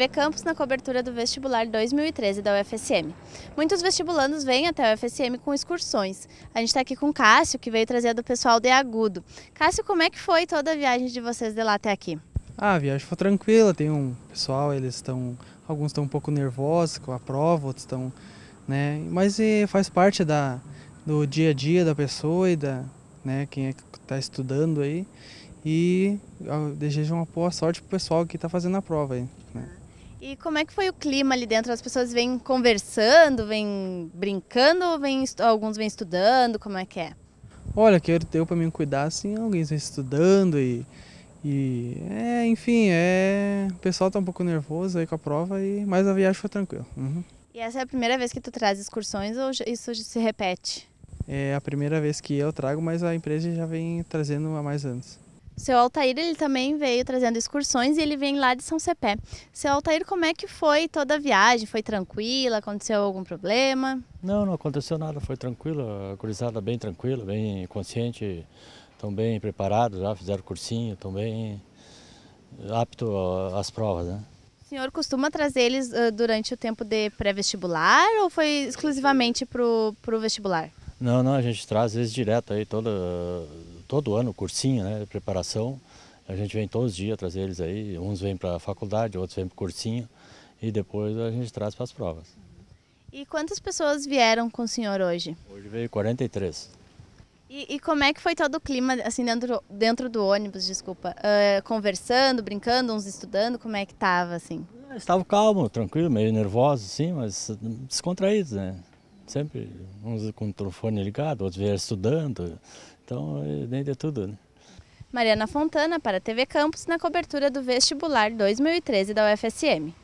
TV Campus na cobertura do vestibular 2013 da UFSM. Muitos vestibulandos vêm até a UFSM com excursões. A gente está aqui com Cássio, que veio trazer do pessoal de Agudo. Cássio, como é que foi toda a viagem de vocês de lá até aqui? Ah, a viagem foi tranquila, tem um pessoal, eles estão, alguns estão um pouco nervosos com a prova, outros estão, né, mas e, eh, faz parte da, do dia a dia da pessoa e da, né, quem é que está estudando aí, e ah, desejo uma boa sorte pro pessoal que está fazendo a prova aí. Né? E como é que foi o clima ali dentro? As pessoas vêm conversando, vêm brincando, vêm, alguns vêm estudando, como é que é? Olha, que eu para mim cuidar, assim, alguém está estudando e, e é, enfim, é, o pessoal tá um pouco nervoso aí com a prova, e, mas a viagem foi tranquila. Uhum. E essa é a primeira vez que tu traz excursões ou isso se repete? É a primeira vez que eu trago, mas a empresa já vem trazendo há mais anos. Seu Altair, ele também veio trazendo excursões e ele vem lá de São Cepé. Seu Altair, como é que foi toda a viagem? Foi tranquila? Aconteceu algum problema? Não, não aconteceu nada, foi tranquila, a cruzada bem tranquila, bem consciente, estão bem preparados, já fizeram cursinho, estão bem eh, apto às provas, né? O senhor costuma trazer eles eh, durante o tempo de pré-vestibular ou foi exclusivamente para o vestibular? Não, não, a gente traz eles direto aí, toda todo ano cursinho, né, preparação. A gente vem todos os dias trazer eles aí, uns vêm para a faculdade, outros vêm para o cursinho e depois a gente traz para as provas. E quantas pessoas vieram com o senhor hoje? Hoje veio 43. E, e como é que foi todo o clima, assim, dentro, dentro do ônibus, desculpa? Uh, conversando, brincando, uns estudando, como é que estava, assim? Ah, estava calmo, tranquilo, meio nervoso, sim, mas descontraído, né? sempre uns com o telefone ligado, outros vieram estudando, então é, nem de tudo. Né? Mariana Fontana para a TV Campus na cobertura do vestibular 2013 da UFSM.